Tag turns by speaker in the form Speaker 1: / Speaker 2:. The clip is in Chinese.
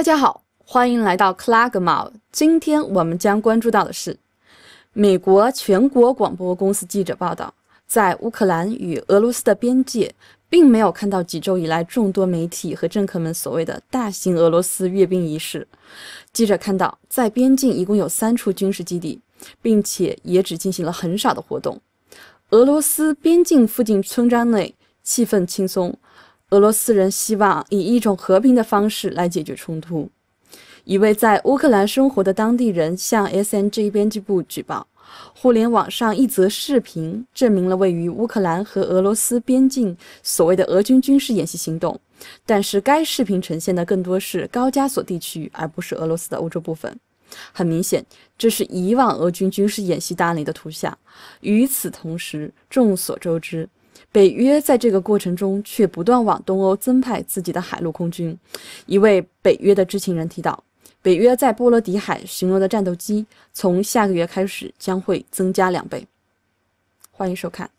Speaker 1: 大家好，欢迎来到 c l a g m a 今天我们将关注到的是，美国全国广播公司记者报道，在乌克兰与俄罗斯的边界，并没有看到几周以来众多媒体和政客们所谓的大型俄罗斯阅兵仪式。记者看到，在边境一共有三处军事基地，并且也只进行了很少的活动。俄罗斯边境附近村庄内气氛轻松。俄罗斯人希望以一种和平的方式来解决冲突。一位在乌克兰生活的当地人向 SNG 编辑部举报，互联网上一则视频证明了位于乌克兰和俄罗斯边境所谓的俄军军事演习行动，但是该视频呈现的更多是高加索地区，而不是俄罗斯的欧洲部分。很明显，这是以往俄军军事演习大里的图像。与此同时，众所周知。北约在这个过程中却不断往东欧增派自己的海陆空军。一位北约的知情人提到，北约在波罗的海巡逻的战斗机，从下个月开始将会增加两倍。欢迎收看。